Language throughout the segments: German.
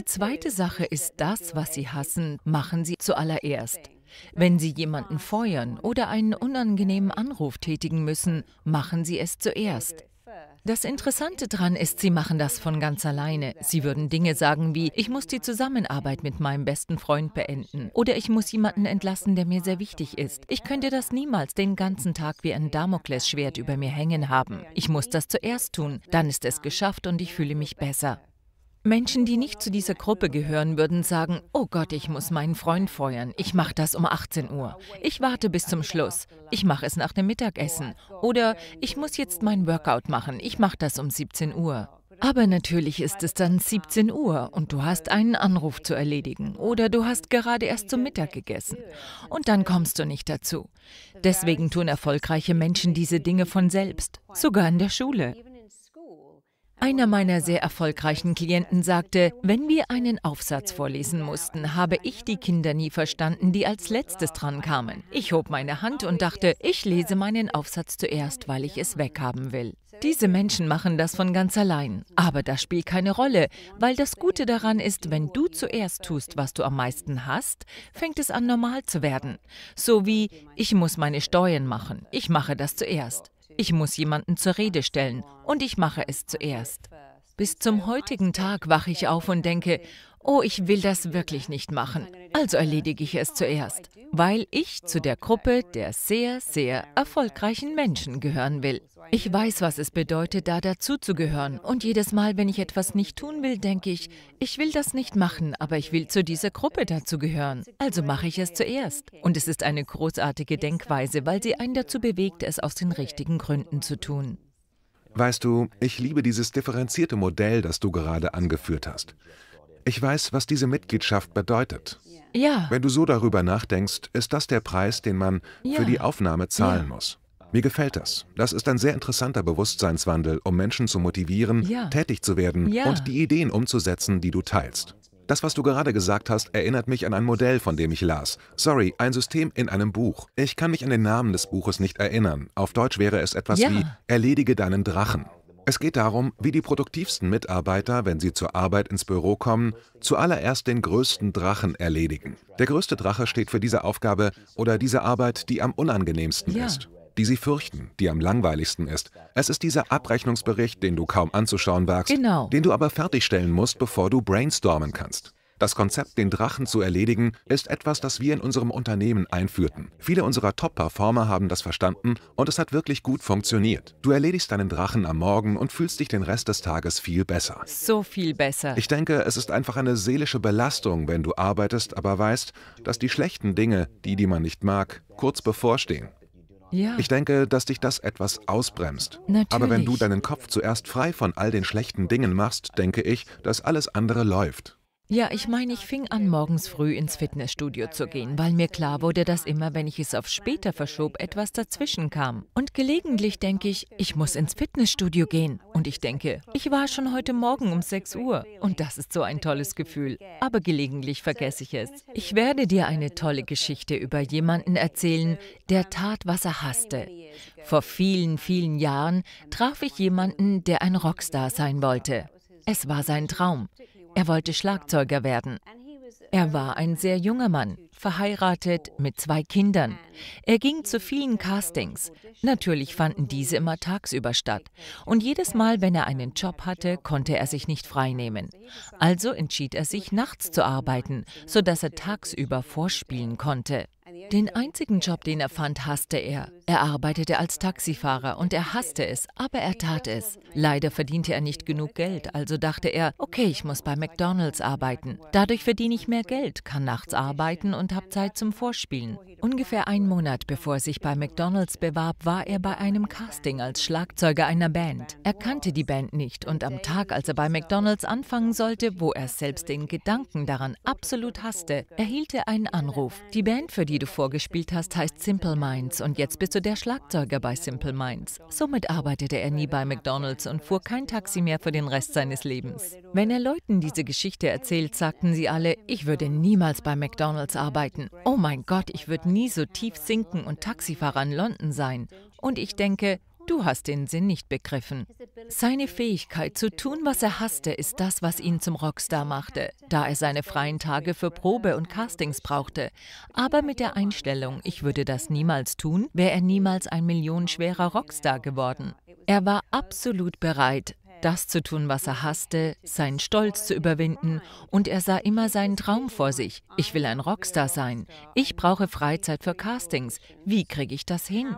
Die zweite Sache ist das, was Sie hassen, machen Sie zuallererst. Wenn Sie jemanden feuern oder einen unangenehmen Anruf tätigen müssen, machen Sie es zuerst. Das Interessante daran ist, Sie machen das von ganz alleine. Sie würden Dinge sagen wie, ich muss die Zusammenarbeit mit meinem besten Freund beenden oder ich muss jemanden entlassen, der mir sehr wichtig ist. Ich könnte das niemals den ganzen Tag wie ein Damoklesschwert über mir hängen haben. Ich muss das zuerst tun, dann ist es geschafft und ich fühle mich besser. Menschen, die nicht zu dieser Gruppe gehören, würden sagen, oh Gott, ich muss meinen Freund feuern. Ich mache das um 18 Uhr. Ich warte bis zum Schluss. Ich mache es nach dem Mittagessen. Oder ich muss jetzt mein Workout machen. Ich mache das um 17 Uhr. Aber natürlich ist es dann 17 Uhr und du hast einen Anruf zu erledigen oder du hast gerade erst zum Mittag gegessen und dann kommst du nicht dazu. Deswegen tun erfolgreiche Menschen diese Dinge von selbst, sogar in der Schule. Einer meiner sehr erfolgreichen Klienten sagte, wenn wir einen Aufsatz vorlesen mussten, habe ich die Kinder nie verstanden, die als letztes dran kamen. Ich hob meine Hand und dachte, ich lese meinen Aufsatz zuerst, weil ich es weghaben will. Diese Menschen machen das von ganz allein, aber das spielt keine Rolle, weil das Gute daran ist, wenn du zuerst tust, was du am meisten hast, fängt es an normal zu werden. So wie ich muss meine Steuern machen, ich mache das zuerst. Ich muss jemanden zur Rede stellen und ich mache es zuerst. Bis zum heutigen Tag wache ich auf und denke, oh, ich will das wirklich nicht machen. Also erledige ich es zuerst, weil ich zu der Gruppe der sehr, sehr erfolgreichen Menschen gehören will. Ich weiß, was es bedeutet, da dazuzugehören. Und jedes Mal, wenn ich etwas nicht tun will, denke ich, ich will das nicht machen, aber ich will zu dieser Gruppe dazugehören. Also mache ich es zuerst. Und es ist eine großartige Denkweise, weil sie einen dazu bewegt, es aus den richtigen Gründen zu tun. Weißt du, ich liebe dieses differenzierte Modell, das du gerade angeführt hast. Ich weiß, was diese Mitgliedschaft bedeutet. Ja. Wenn du so darüber nachdenkst, ist das der Preis, den man ja. für die Aufnahme zahlen ja. muss. Mir gefällt das. Das ist ein sehr interessanter Bewusstseinswandel, um Menschen zu motivieren, ja. tätig zu werden und die Ideen umzusetzen, die du teilst. Das, was du gerade gesagt hast, erinnert mich an ein Modell, von dem ich las. Sorry, ein System in einem Buch. Ich kann mich an den Namen des Buches nicht erinnern. Auf Deutsch wäre es etwas ja. wie Erledige deinen Drachen. Es geht darum, wie die produktivsten Mitarbeiter, wenn sie zur Arbeit ins Büro kommen, zuallererst den größten Drachen erledigen. Der größte Drache steht für diese Aufgabe oder diese Arbeit, die am unangenehmsten ja. ist die sie fürchten, die am langweiligsten ist. Es ist dieser Abrechnungsbericht, den du kaum anzuschauen wagst, genau. den du aber fertigstellen musst, bevor du brainstormen kannst. Das Konzept, den Drachen zu erledigen, ist etwas, das wir in unserem Unternehmen einführten. Viele unserer Top-Performer haben das verstanden und es hat wirklich gut funktioniert. Du erledigst deinen Drachen am Morgen und fühlst dich den Rest des Tages viel besser. So viel besser. Ich denke, es ist einfach eine seelische Belastung, wenn du arbeitest, aber weißt, dass die schlechten Dinge, die, die man nicht mag, kurz bevorstehen. Ja. Ich denke, dass dich das etwas ausbremst. Natürlich. Aber wenn du deinen Kopf zuerst frei von all den schlechten Dingen machst, denke ich, dass alles andere läuft. Ja, ich meine, ich fing an, morgens früh ins Fitnessstudio zu gehen, weil mir klar wurde, dass immer, wenn ich es auf später verschob, etwas dazwischen kam. Und gelegentlich denke ich, ich muss ins Fitnessstudio gehen. Und ich denke, ich war schon heute Morgen um 6 Uhr. Und das ist so ein tolles Gefühl. Aber gelegentlich vergesse ich es. Ich werde dir eine tolle Geschichte über jemanden erzählen, der tat, was er hasste. Vor vielen, vielen Jahren traf ich jemanden, der ein Rockstar sein wollte. Es war sein Traum. Er wollte Schlagzeuger werden. Er war ein sehr junger Mann, verheiratet mit zwei Kindern. Er ging zu vielen Castings. Natürlich fanden diese immer tagsüber statt. Und jedes Mal, wenn er einen Job hatte, konnte er sich nicht freinehmen. Also entschied er sich, nachts zu arbeiten, sodass er tagsüber vorspielen konnte. Den einzigen Job, den er fand, hasste er. Er arbeitete als Taxifahrer und er hasste es, aber er tat es. Leider verdiente er nicht genug Geld, also dachte er, okay, ich muss bei McDonald's arbeiten. Dadurch verdiene ich mehr Geld, kann nachts arbeiten und habe Zeit zum Vorspielen. Ungefähr einen Monat bevor er sich bei McDonald's bewarb, war er bei einem Casting als Schlagzeuger einer Band. Er kannte die Band nicht und am Tag, als er bei McDonald's anfangen sollte, wo er selbst den Gedanken daran absolut hasste, erhielt er einen Anruf. Die Band, für die du vorher vorgespielt hast, heißt Simple Minds und jetzt bist du der Schlagzeuger bei Simple Minds. Somit arbeitete er nie bei McDonald's und fuhr kein Taxi mehr für den Rest seines Lebens. Wenn er Leuten diese Geschichte erzählt, sagten sie alle, ich würde niemals bei McDonald's arbeiten. Oh mein Gott, ich würde nie so tief sinken und Taxifahrer in London sein. Und ich denke, Du hast den Sinn nicht begriffen. Seine Fähigkeit zu tun, was er hasste, ist das, was ihn zum Rockstar machte, da er seine freien Tage für Probe und Castings brauchte. Aber mit der Einstellung, ich würde das niemals tun, wäre er niemals ein millionenschwerer Rockstar geworden. Er war absolut bereit, das zu tun, was er hasste, seinen Stolz zu überwinden und er sah immer seinen Traum vor sich. Ich will ein Rockstar sein. Ich brauche Freizeit für Castings. Wie kriege ich das hin?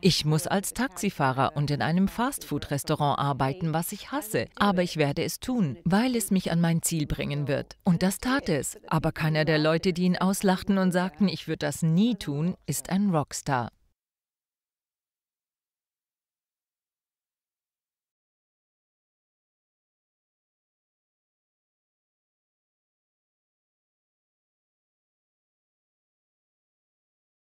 Ich muss als Taxifahrer und in einem Fastfood-Restaurant arbeiten, was ich hasse, aber ich werde es tun, weil es mich an mein Ziel bringen wird. Und das tat es. Aber keiner der Leute, die ihn auslachten und sagten, ich würde das nie tun, ist ein Rockstar.